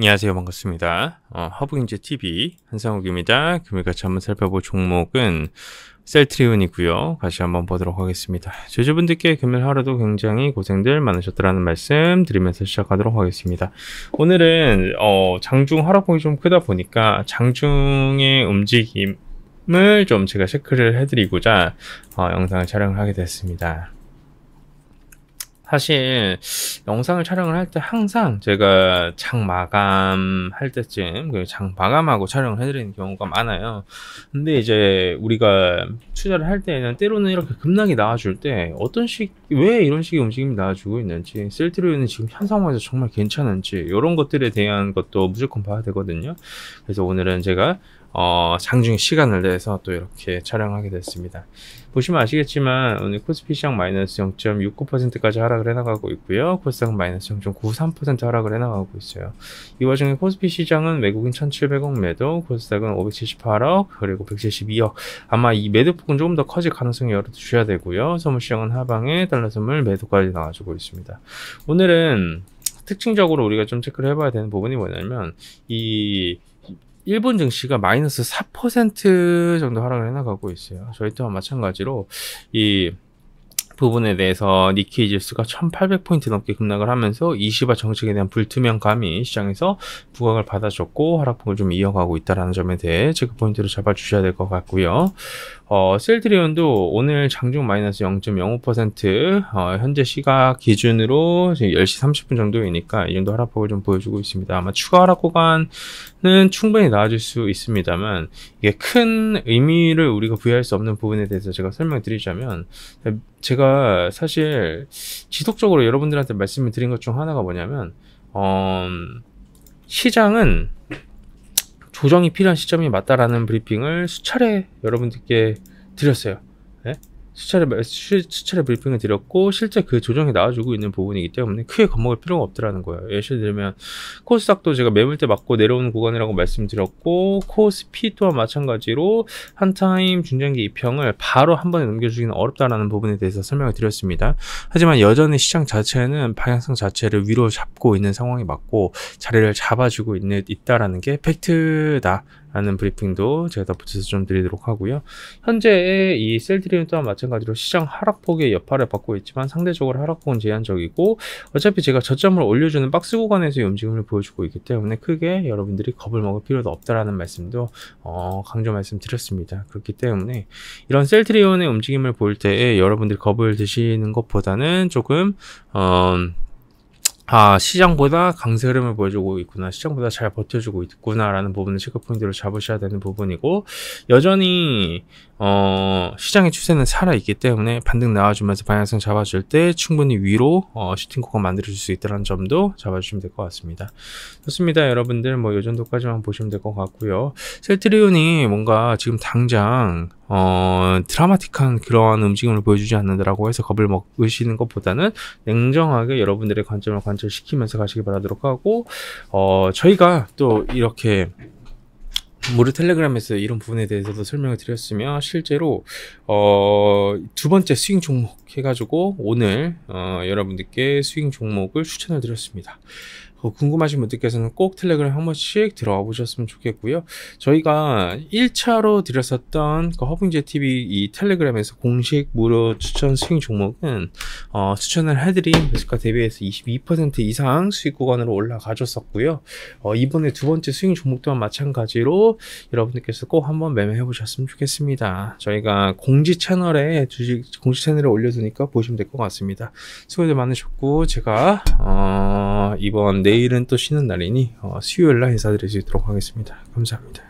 안녕하세요. 반갑습니다. 어, 허브경제TV 한상욱입니다. 금일 같이 한번 살펴볼 종목은 셀트리온이고요. 다시 한번 보도록 하겠습니다. 제주분들께 금일 하루도 굉장히 고생들 많으셨더라는 말씀 드리면서 시작하도록 하겠습니다. 오늘은 어, 장중 하락폭이 좀 크다 보니까 장중의 움직임을 좀 제가 체크를 해드리고자 어, 영상을 촬영을 하게 됐습니다. 사실 영상을 촬영을 할 때 항상 제가 장 마감 할 때쯤 그 장 마감하고 촬영을 해드리는 경우가 많아요 근데 이제 우리가 투자를 할 때는 때로는 이렇게 급락이 나와줄 때 어떤 식 왜 이런 식의 움직임이 나와주고 있는지 셀트리온는 지금 현 상황에서 정말 괜찮은지 이런 것들에 대한 것도 무조건 봐야 되거든요 그래서 오늘은 제가 어, 장중 시간을 내서 또 이렇게 촬영하게 됐습니다. 보시면 아시겠지만 오늘 코스피 시장 마이너스 0.69%까지 하락을 해나가고 있고요. 코스닥은 마이너스 0.93% 하락을 해나가고 있어요. 이 와중에 코스피 시장은 외국인 1,700억 매도, 코스닥은 578억, 그리고 172억. 아마 이 매도 폭은 조금 더 커질 가능성이 열어주셔야 되고요. 선물 시장은 하방에 달러 선물 매도까지 나와주고 있습니다. 오늘은 특징적으로 우리가 좀 체크를 해봐야 되는 부분이 뭐냐면 이 일본 증시가 마이너스 4% 정도 하락을 해나가고 있어요. 저희 또한 마찬가지로 이 부분에 대해서 니케 지수가 1800포인트 넘게 급락을 하면서 20화 정책에 대한 불투명감이 시장에서 부각을 받아줬고 하락폭을 좀 이어가고 있다는 점에 대해 체크 포인트로 잡아주셔야 될 것 같고요. 어, 셀트리온도 오늘 장중 마이너스 0.05% 어, 현재 시각 기준으로 지금 10시 30분 정도이니까 이 정도 하락폭을 좀 보여주고 있습니다. 아마 추가 하락 구간은 충분히 나아질 수 있습니다만 이게 큰 의미를 우리가 부여할 수 없는 부분에 대해서 제가 설명드리자면 제가 사실 지속적으로 여러분들한테 말씀을 드린 것 중 하나가 뭐냐면 어, 시장은 조정이 필요한 시점이 맞다라는 브리핑을 수차례 여러분들께 드렸어요. 네? 수차례 수차례 브리핑을 드렸고 실제 그 조정이 나와주고 있는 부분이기 때문에 크게 겁먹을 필요가 없더라는 거예요. 예를 들면 코스닥도 제가 매물대 맞고 내려오는 구간이라고 말씀드렸고 코스피 또한 마찬가지로 한타임 중장기 입형을 바로 한 번에 넘겨주기는 어렵다라는 부분에 대해서 설명을 드렸습니다. 하지만 여전히 시장 자체는 방향성 자체를 위로 잡고 있는 상황이 맞고 자리를 잡아주고 있는 있다라는 게 팩트다. 라는 브리핑도 제가 덧붙여서 좀 드리도록 하고요. 현재 이 셀트리온 또한 마찬가지로 시장 하락폭의 여파를 받고 있지만 상대적으로 하락폭은 제한적이고 어차피 제가 저점을 올려주는 박스 구간에서 움직임을 보여주고 있기 때문에 크게 여러분들이 겁을 먹을 필요도 없다라는 말씀도 어, 강조 말씀드렸습니다. 그렇기 때문에 이런 셀트리온의 움직임을 볼때 여러분들이 겁을 드시는 것보다는 조금 어, 아, 시장보다 강세 흐름을 보여주고 있구나. 시장보다 잘 버텨주고 있구나라는 부분을 체크 포인트로 잡으셔야 되는 부분이고, 여전히 어, 시장의 추세는 살아있기 때문에 반등 나와주면서 방향성 잡아줄 때 충분히 위로 어, 슈팅 코가 만들어질수 있다는 점도 잡아주시면 될 것 같습니다. 좋습니다. 여러분들 뭐 요 정도까지만 보시면 될 것 같고요. 셀트리온이 뭔가 지금 당장 어, 드라마틱한 그러한 움직임을 보여주지 않는다라고 해서 겁을 먹으시는 것보다는 냉정하게 여러분들의 관점을 관철시키면서 가시기 바라도록 하고 어, 저희가 또 이렇게 무료 텔레그램에서 이런 부분에 대해서도 설명을 드렸으며 실제로 어, 두 번째 스윙 종목 해가지고 오늘 어, 여러분들께 스윙 종목을 추천을 드렸습니다. 어, 궁금하신 분들께서는 꼭 텔레그램 한 번씩 들어와 보셨으면 좋겠고요. 저희가 1차로 드렸었던 그 허브인제 TV 이 텔레그램에서 공식 무료 추천 스윙 종목은 어, 추천을 해드린 매수가 대비해서 22% 이상 수익 구간으로 올라가줬었고요. 어, 이번에 두 번째 스윙 종목 도 마찬가지로 여러분들께서 꼭 한번 매매해 보셨으면 좋겠습니다. 저희가 공지 채널에 주식 공지 채널에 올려두니까 보시면 될 것 같습니다. 수고들 많으셨고 제가 어, 이번 내일은 또 쉬는 날이니 어, 수요일 날 인사드릴 수 있도록 하겠습니다. 감사합니다.